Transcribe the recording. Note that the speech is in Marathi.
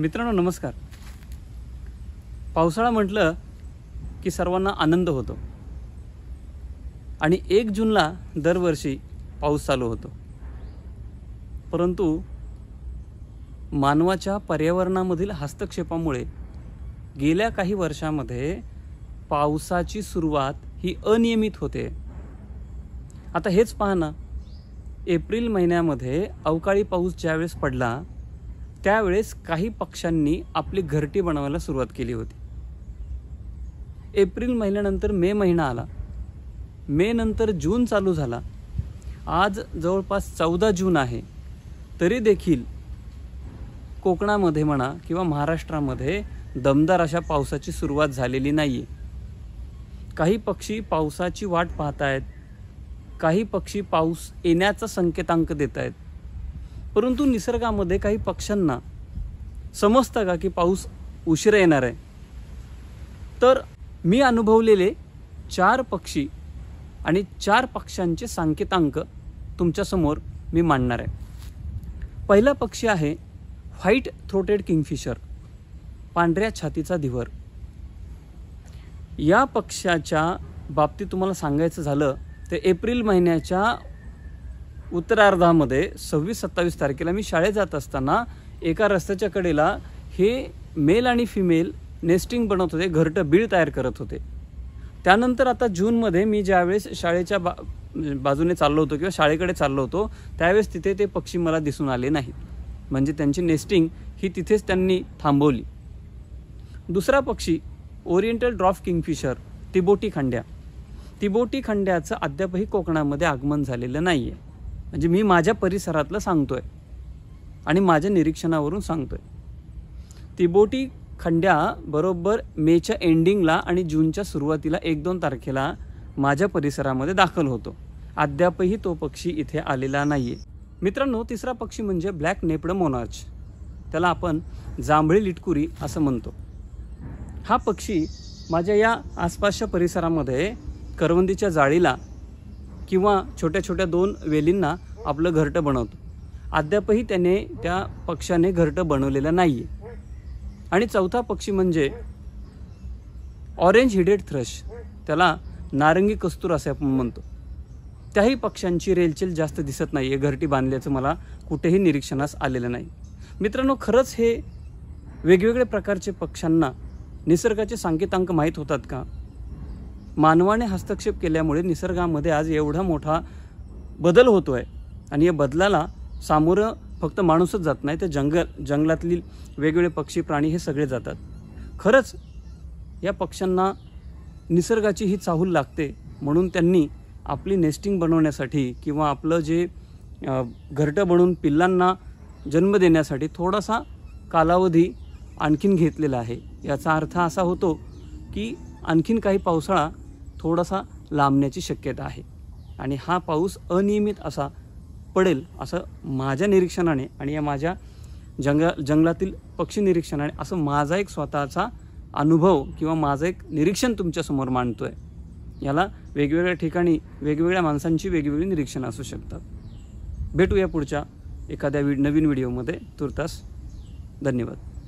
मित्रांनो नमस्कार पावसाळा म्हटलं की सर्वांना आनंद होतो आणि एक जूनला दरवर्षी पाऊस चालू होतो परंतु मानवाच्या पर्यावरणामधील हस्तक्षेपामुळे गेल्या काही वर्षामध्ये पावसाची सुरुवात ही अनियमित होते आता हेच पाहना एप्रिल महिन्यामध्ये अवकाळी पाऊस ज्यावेळेस पडला त्यावेळेस काही पक्षांनी आपली घरटी बनवायला सुरुवात केली होती एप्रिल महिन्यानंतर मे महिना आला मे नंतर जून चालू झाला आज जवळपास चौदा जून आहे तरी देखील कोकणामध्ये म्हणा किंवा महाराष्ट्रामध्ये दमदार अशा पावसाची सुरुवात झालेली नाही काही पक्षी पावसाची वाट पाहत आहेत काही पक्षी पाऊस येण्याचा संकेतांक देत आहेत परंतु निसर्गामध्ये काही पक्ष्यांना समजतं का की पाऊस उशिरा येणार आहे तर मी अनुभवलेले चार पक्षी आणि चार पक्ष्यांचे सांकेतांक तुमच्यासमोर मी मांडणार आहे पहिला पक्षी आहे व्हाईट थ्रोटेड किंगफिशर पांढऱ्या छातीचा धिवर या पक्षाच्या बाबतीत तुम्हाला सांगायचं झालं तर एप्रिल महिन्याच्या उत्तरार्धामध्ये सव्वीस सत्तावीस तारखेला मी शाळेत जात असताना एका रस्त्याच्या कडेला हे मेल आणि फिमेल नेस्टिंग बनवत होते घरटं बीळ तयार करत होते त्यानंतर आता जूनमध्ये मी ज्यावेळेस शाळेच्या बा बाजूने चाललो होतो किंवा शाळेकडे चाललो होतो त्यावेळेस तिथे ते पक्षी मला दिसून आले नाहीत म्हणजे त्यांची नेस्टिंग ही तिथेच त्यांनी थांबवली दुसरा पक्षी ओरिएंटल ड्रॉफ किंगफिशर तिबोटी खंड्या तिबोटी खंड्याचं अद्यापही कोकणामध्ये आगमन झालेलं नाही आहे म्हणजे मी माझ्या परिसरातलं सांगतो आहे आणि माझ्या निरीक्षणावरून सांगतो आहे तिबोटी खंड्या बरोबर मेच्या एंडिंगला आणि जूनच्या सुरुवातीला एक दोन तारखेला माझ्या परिसरामध्ये दाखल होतो अद्यापही तो पक्षी इथे आलेला नाही आहे मित्रांनो तिसरा पक्षी म्हणजे ब्लॅक नेपड मोनार्च त्याला आपण जांभळी लिटकुरी असं म्हणतो हा पक्षी माझ्या या आसपासच्या परिसरामध्ये करवंदीच्या जाळीला किंवा छोट्या छोट्या दोन वेलींना आपलं घरटं बनवतो अद्यापही त्याने त्या पक्षाने घरटं बनवलेलं नाही आहे आणि चौथा पक्षी म्हणजे ऑरेंज हिडेड थ्रश त्याला नारंगी कस्तूर असे आपण म्हणतो त्याही पक्ष्यांची रेलचेल जास्त दिसत नाही आहे घरटी बांधल्याचं मला कुठेही निरीक्षणास आलेलं नाही मित्रांनो खरंच हे वेगवेगळ्या प्रकारचे पक्ष्यांना निसर्गाचे सांकेतांक माहीत होतात का मानवाने हस्तक्षेप केल्यामुळे निसर्गामध्ये आज एवढा मोठा बदल होतो आहे आणि या बदलाला सामोरं फक्त माणूसच जात नाही तर जंगल जंगलातील वेगवेगळे पक्षी प्राणी हे सगळे जातात खरंच या पक्ष्यांना निसर्गाची ही चाहूल लागते म्हणून त्यांनी आपली नेस्टिंग बनवण्यासाठी किंवा आपलं जे घरटं बनवून पिल्लांना जन्म देण्यासाठी थोडासा कालावधी आणखीन घेतलेला आहे याचा अर्थ असा होतो की आणखीन काही पावसाळा थोडासा लांबण्याची शक्यता आहे आणि हा पाऊस अनियमित असा पडेल असं माझ्या निरीक्षणाने आणि या माझ्या जंग जंगलातील पक्षी निरीक्षणाने असं माझा एक स्वतःचा अनुभव किंवा माझं एक निरीक्षण तुमच्यासमोर मांडतो आहे याला वेगवेगळ्या ठिकाणी वेगवेगळ्या माणसांची वेगवेगळी निरीक्षणं असू शकतात भेटूया पुढच्या एखाद्या वि नवीन व्हिडिओमध्ये तुर्तास धन्यवाद